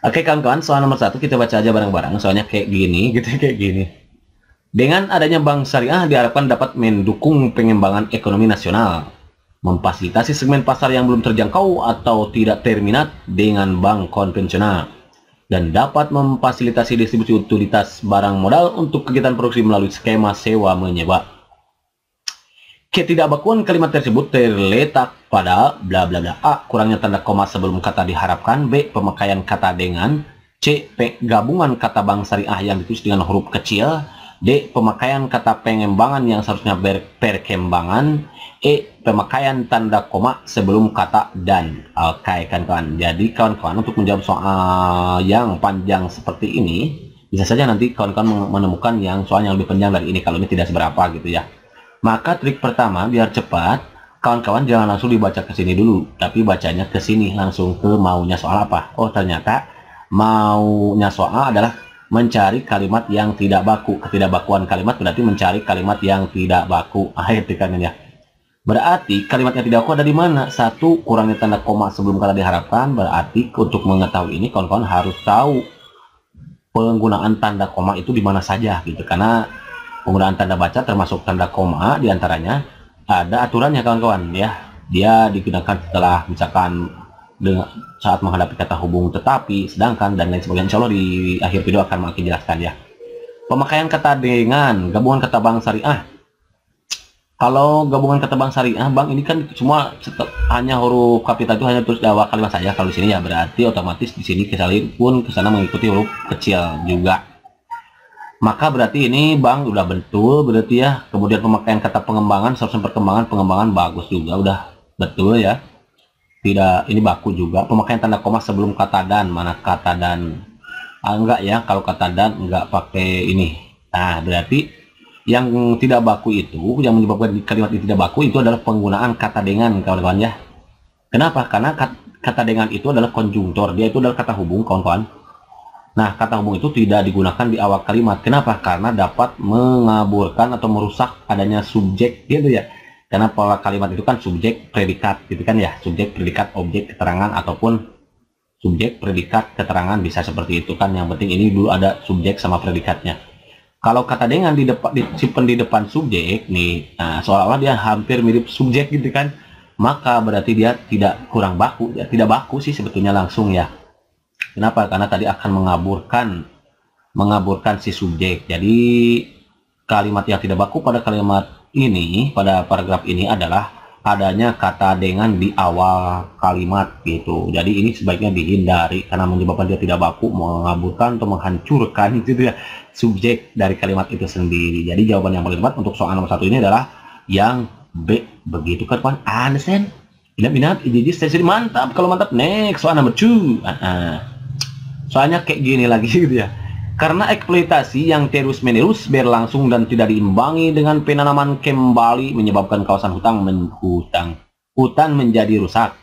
Oke kawan-kawan, soal nomor satu kita baca aja bareng-bareng. Soalnya kayak gini, gitu kayak gini. Dengan adanya bank syariah diharapkan dapat mendukung pengembangan ekonomi nasional, memfasilitasi segmen pasar yang belum terjangkau atau tidak terminat dengan bank konvensional, dan dapat memfasilitasi distribusi utilitas barang modal untuk kegiatan produksi melalui skema sewa menyewa. Ketidakbakuan kalimat tersebut terletak pada bla bla bla. A. Kurangnya tanda koma sebelum kata diharapkan. B. Pemakaian kata dengan. C. P. Gabungan kata bang syariah yang ditulis dengan huruf kecil. D. Pemakaian kata pengembangan yang seharusnya berkembangan. E. Pemakaian tanda koma sebelum kata dan. Oke, okay, kan kawan Jadi, kawan-kawan untuk menjawab soal yang panjang seperti ini, bisa saja nanti kawan-kawan menemukan yang soal yang lebih panjang dari ini kalau ini tidak seberapa gitu ya. Maka trik pertama biar cepat kawan-kawan jangan langsung dibaca ke sini dulu, tapi bacanya ke sini langsung ke maunya soal apa. Oh, ternyata maunya soal adalah mencari kalimat yang tidak baku. Ketidakbakuan kalimat berarti mencari kalimat yang tidak baku. Akhir ya, tekanannya. Berarti kalimat yang tidak baku ada di mana? Satu, kurangnya tanda koma sebelum kata diharapkan. Berarti untuk mengetahui ini kawan-kawan harus tahu penggunaan tanda koma itu di mana saja gitu. Karena penggunaan tanda baca termasuk tanda koma diantaranya ada aturannya kawan-kawan ya dia digunakan setelah misalkan dengan saat menghadapi kata hubung tetapi sedangkan dan lain sebagainya insya di akhir video akan makin jelaskan ya pemakaian kata dengan gabungan kata bank syariah kalau gabungan kata bank syariah bang ini kan semua hanya huruf kapital itu hanya terus dawa kalimat saja kalau di sini ya berarti otomatis di sini kesalin pun kesana mengikuti huruf kecil juga maka berarti ini bang udah betul berarti ya kemudian pemakaian kata pengembangan seharusnya perkembangan pengembangan bagus juga udah betul ya tidak ini baku juga pemakaian tanda koma sebelum kata dan mana kata dan ah, enggak ya kalau kata dan enggak pakai ini nah berarti yang tidak baku itu yang menyebabkan kalimat ini tidak baku itu adalah penggunaan kata dengan kawan-kawan ya kenapa karena kata dengan itu adalah konjungtor dia itu adalah kata hubung kawan-kawan Nah, kata hubung itu tidak digunakan di awal kalimat. Kenapa? Karena dapat mengaburkan atau merusak adanya subjek gitu ya. Karena pola kalimat itu kan subjek predikat gitu kan ya. Subjek predikat objek keterangan ataupun subjek predikat keterangan bisa seperti itu kan. Yang penting ini dulu ada subjek sama predikatnya. Kalau kata dengan di depan disimpan di depan subjek nih, nah seolah-olah dia hampir mirip subjek gitu kan. Maka berarti dia tidak kurang baku, ya tidak baku sih sebetulnya langsung ya Kenapa? Karena tadi akan mengaburkan mengaburkan si subjek. Jadi kalimat yang tidak baku pada kalimat ini, pada paragraf ini adalah adanya kata dengan di awal kalimat gitu. Jadi ini sebaiknya dihindari karena menyebabkan dia tidak baku, mengaburkan atau menghancurkan itu ya subjek dari kalimat itu sendiri. Jadi jawaban yang paling tepat untuk soal nomor satu ini adalah yang B begitu kan depan. Anesen. minat minat jadi mantap. Kalau mantap, next soal nomor 2. Uh -uh soalnya kayak gini lagi gitu ya karena eksploitasi yang terus-menerus berlangsung dan tidak diimbangi dengan penanaman kembali menyebabkan kawasan hutan menghutang. Hutan menjadi rusak.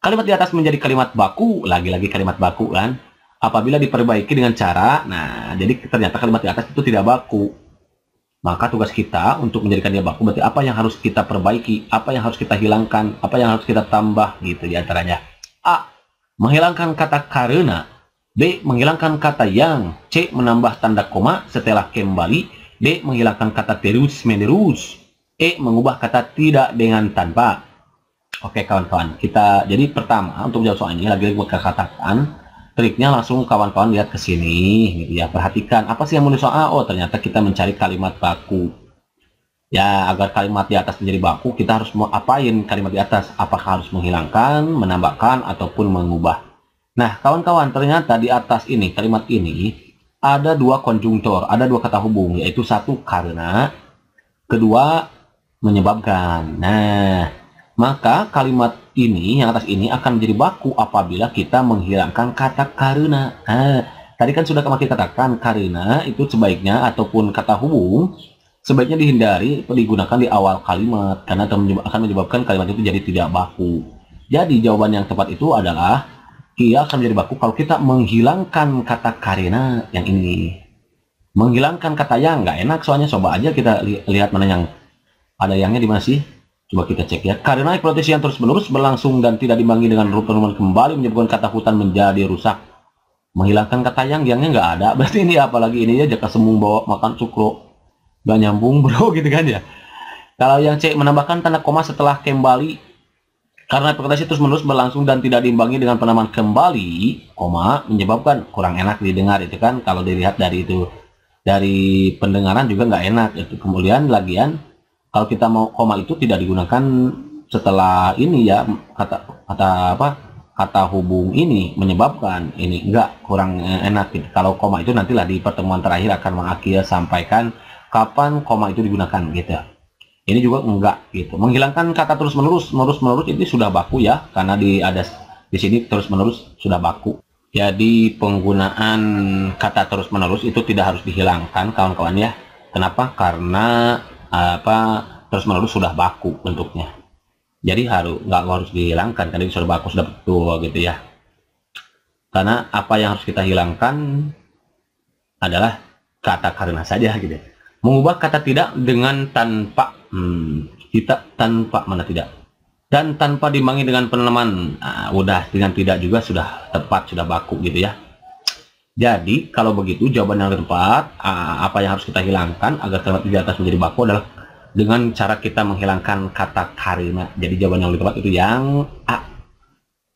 Kalimat di atas menjadi kalimat baku, lagi-lagi kalimat baku kan. Apabila diperbaiki dengan cara, nah jadi ternyata kalimat di atas itu tidak baku. Maka tugas kita untuk menjadikannya baku berarti apa yang harus kita perbaiki, apa yang harus kita hilangkan, apa yang harus kita tambah gitu diantaranya. A. Menghilangkan kata karena B Menghilangkan kata yang. C. Menambah tanda koma setelah kembali. D. Menghilangkan kata terus menerus. E. Mengubah kata tidak dengan tanpa. Oke kawan-kawan, kita jadi pertama untuk jawab soal ini lagi-lagi buat katakan triknya langsung kawan-kawan lihat ke sini gitu ya. Perhatikan apa sih yang menulis soal? Oh, ternyata kita mencari kalimat baku. Ya, agar kalimat di atas menjadi baku, kita harus mau apain kalimat di atas? Apakah harus menghilangkan, menambahkan ataupun mengubah? Nah, kawan-kawan, ternyata di atas ini, kalimat ini, ada dua konjungtor, ada dua kata hubung, yaitu satu karena, kedua menyebabkan. Nah, maka kalimat ini, yang atas ini, akan menjadi baku apabila kita menghilangkan kata karena. Nah, tadi kan sudah kami katakan, karena itu sebaiknya, ataupun kata hubung, sebaiknya dihindari digunakan di awal kalimat, karena akan menyebabkan kalimat itu jadi tidak baku. Jadi, jawaban yang tepat itu adalah ia akan menjadi baku kalau kita menghilangkan kata karena yang ini. Menghilangkan kata yang nggak enak soalnya coba aja kita li lihat mana yang ada yangnya di mana sih? Coba kita cek ya. Karena hipotesis yang terus-menerus berlangsung dan tidak dimbangi dengan rutan kembali menyebabkan kata hutan menjadi rusak. Menghilangkan kata yang yangnya nggak ada. Berarti ini apalagi ini ya jaka semung bawa makan cukro. Gak nyambung bro gitu kan ya. Kalau yang cek menambahkan tanda koma setelah kembali karena ekspektasi terus-menerus berlangsung dan tidak diimbangi dengan penamaan kembali, koma menyebabkan kurang enak didengar itu kan kalau dilihat dari itu dari pendengaran juga nggak enak itu. Kemudian lagian kalau kita mau koma itu tidak digunakan setelah ini ya kata kata apa kata hubung ini menyebabkan ini enggak kurang enak gitu. Kalau koma itu nantilah di pertemuan terakhir akan mengakhir sampaikan kapan koma itu digunakan gitu ini juga enggak gitu menghilangkan kata terus menerus terus menerus ini sudah baku ya karena di ada di sini terus menerus sudah baku jadi penggunaan kata terus menerus itu tidak harus dihilangkan kawan-kawan ya kenapa karena apa terus menerus sudah baku bentuknya jadi harus nggak harus dihilangkan karena sudah baku sudah betul gitu ya karena apa yang harus kita hilangkan adalah kata karena saja gitu ya. mengubah kata tidak dengan tanpa Hmm, kita tanpa mana tidak. Dan tanpa dimangi dengan peneman. Nah, udah dengan tidak juga sudah tepat, sudah baku gitu ya. Jadi, kalau begitu jawaban yang tepat, ah, apa yang harus kita hilangkan agar kalimat di atas menjadi baku adalah dengan cara kita menghilangkan kata karena. Jadi jawaban yang lebih tepat itu yang A.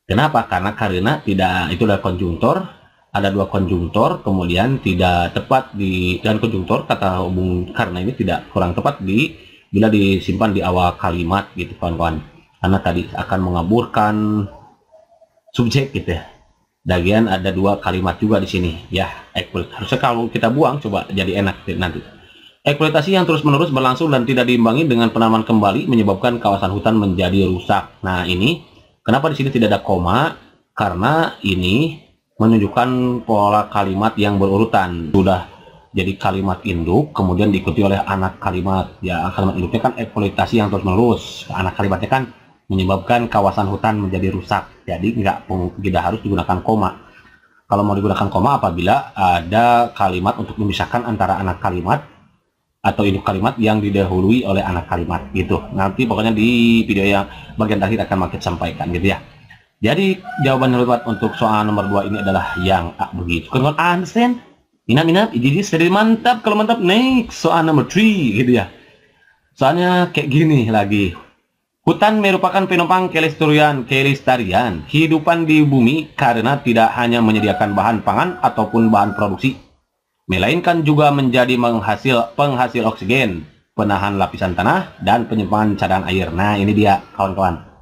Kenapa? Karena karena tidak itu adalah konjungtor, ada dua konjungtor, kemudian tidak tepat di dan konjungtor kata hubung karena ini tidak kurang tepat di bila disimpan di awal kalimat gitu kawan-kawan karena tadi akan mengaburkan subjek gitu ya bagian ada dua kalimat juga di sini ya eksploitasi harusnya kalau kita buang coba jadi enak nanti eksploitasi yang terus menerus berlangsung dan tidak diimbangi dengan penanaman kembali menyebabkan kawasan hutan menjadi rusak nah ini kenapa di sini tidak ada koma karena ini menunjukkan pola kalimat yang berurutan sudah jadi kalimat induk kemudian diikuti oleh anak kalimat ya kalimat induknya kan eksploitasi yang terus menerus anak kalimatnya kan menyebabkan kawasan hutan menjadi rusak jadi nggak tidak harus digunakan koma kalau mau digunakan koma apabila ada kalimat untuk memisahkan antara anak kalimat atau induk kalimat yang didahului oleh anak kalimat gitu nanti pokoknya di video yang bagian terakhir akan makin sampaikan gitu ya jadi jawaban yang untuk soal nomor dua ini adalah yang A begitu. Kurang understand? Inap inap, jadi sedih mantap kalau mantap naik soal number 3 gitu ya. Soalnya kayak gini lagi. Hutan merupakan penopang kelestarian, kelestarian kehidupan di bumi karena tidak hanya menyediakan bahan pangan ataupun bahan produksi, melainkan juga menjadi menghasil penghasil oksigen, penahan lapisan tanah dan penyimpanan cadangan air. Nah, ini dia kawan-kawan.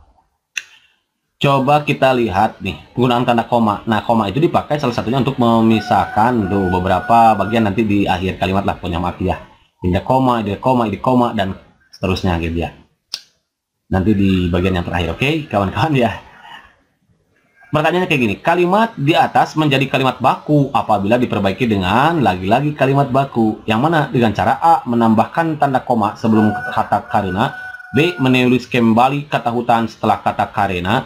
Coba kita lihat nih, penggunaan tanda koma. Nah, koma itu dipakai salah satunya untuk memisahkan tuh beberapa bagian nanti di akhir kalimat lah punya maaf ya. Ini koma, ini koma, ini koma dan seterusnya gitu ya. Nanti di bagian yang terakhir, oke, okay? kawan-kawan ya. Pertanyaannya kayak gini, kalimat di atas menjadi kalimat baku apabila diperbaiki dengan lagi-lagi kalimat baku. Yang mana dengan cara A menambahkan tanda koma sebelum kata karena, B menulis kembali kata hutan setelah kata karena,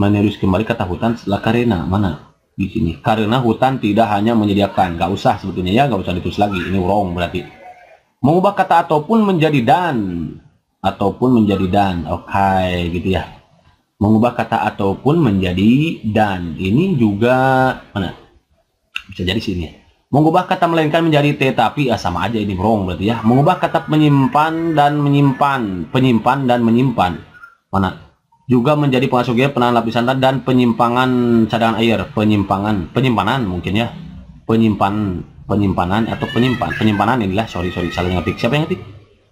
menerus kembali kata hutan setelah karena mana di sini karena hutan tidak hanya menyediakan gak usah sebetulnya ya nggak usah ditulis lagi ini wrong berarti mengubah kata ataupun menjadi dan ataupun menjadi dan oke okay, gitu ya mengubah kata ataupun menjadi dan ini juga mana bisa jadi sini mengubah kata melainkan menjadi tetapi ya ah, sama aja ini wrong berarti ya mengubah kata menyimpan dan menyimpan penyimpan dan menyimpan mana juga menjadi pengasuh gear penahan lapisan tanah dan penyimpangan cadangan air penyimpangan penyimpanan mungkin ya penyimpan penyimpanan atau penyimpan penyimpanan inilah sorry sorry salah ngetik siapa yang ngetik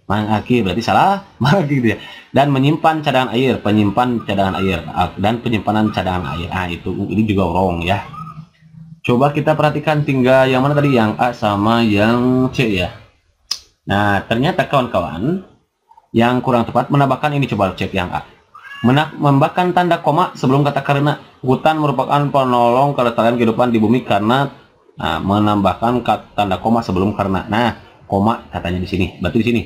Mang Aki berarti salah Mang Aki dia dan menyimpan cadangan air penyimpan cadangan air dan penyimpanan cadangan air ah itu uh, ini juga wrong ya coba kita perhatikan tinggal yang mana tadi yang A sama yang C ya nah ternyata kawan-kawan yang kurang tepat menambahkan ini coba cek yang A menambahkan tanda koma sebelum kata karena hutan merupakan penolong kelestarian kehidupan di bumi karena nah, menambahkan kata, tanda koma sebelum karena. Nah, koma katanya di sini, batu di sini.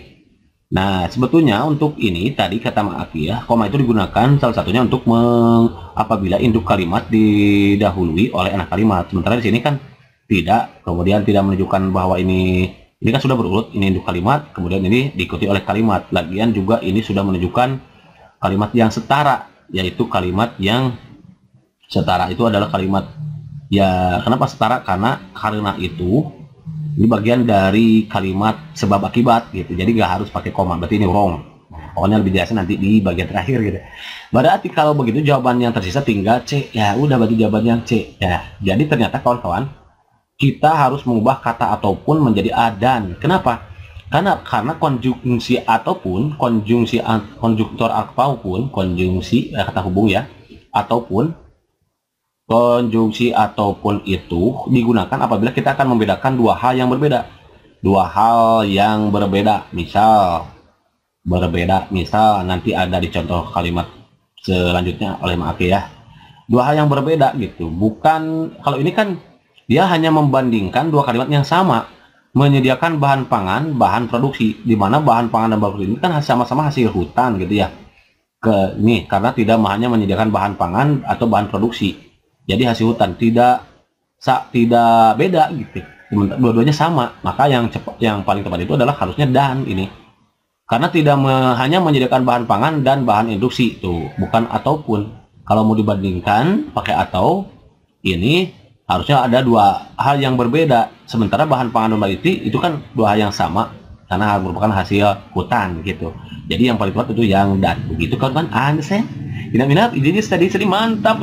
Nah, sebetulnya untuk ini tadi kata ya koma itu digunakan salah satunya untuk meng, apabila induk kalimat didahului oleh anak kalimat. Sementara di sini kan tidak, kemudian tidak menunjukkan bahwa ini ini kan sudah berurut, ini induk kalimat, kemudian ini diikuti oleh kalimat. Lagian juga ini sudah menunjukkan kalimat yang setara yaitu kalimat yang setara itu adalah kalimat ya kenapa setara karena karena itu ini bagian dari kalimat sebab akibat gitu jadi nggak harus pakai koma berarti ini wrong pokoknya lebih jelasnya nanti di bagian terakhir gitu berarti kalau begitu jawaban yang tersisa tinggal C ya udah berarti jawaban yang C ya jadi ternyata kawan-kawan kita harus mengubah kata ataupun menjadi a dan. kenapa karena karena konjungsi ataupun konjungsi konjungtor ataupun konjungsi eh, kata hubung ya ataupun konjungsi ataupun itu digunakan apabila kita akan membedakan dua hal yang berbeda dua hal yang berbeda misal berbeda misal nanti ada di contoh kalimat selanjutnya oleh Ma'ake ya dua hal yang berbeda gitu bukan kalau ini kan dia hanya membandingkan dua kalimat yang sama menyediakan bahan pangan, bahan produksi, di mana bahan pangan dan bahan produksi ini kan sama-sama hasil hutan gitu ya. Ke nih karena tidak hanya menyediakan bahan pangan atau bahan produksi, jadi hasil hutan tidak sa, tidak beda gitu. Dua-duanya sama, maka yang cepat yang paling tepat itu adalah harusnya dan ini. Karena tidak me, hanya menyediakan bahan pangan dan bahan induksi itu, bukan ataupun. Kalau mau dibandingkan pakai atau ini harusnya ada dua hal yang berbeda sementara bahan pangan normality itu kan dua hal yang sama karena merupakan hasil hutan gitu jadi yang paling kuat itu yang dan begitu kawan-kawan aneh minat minat ini tadi sering mantap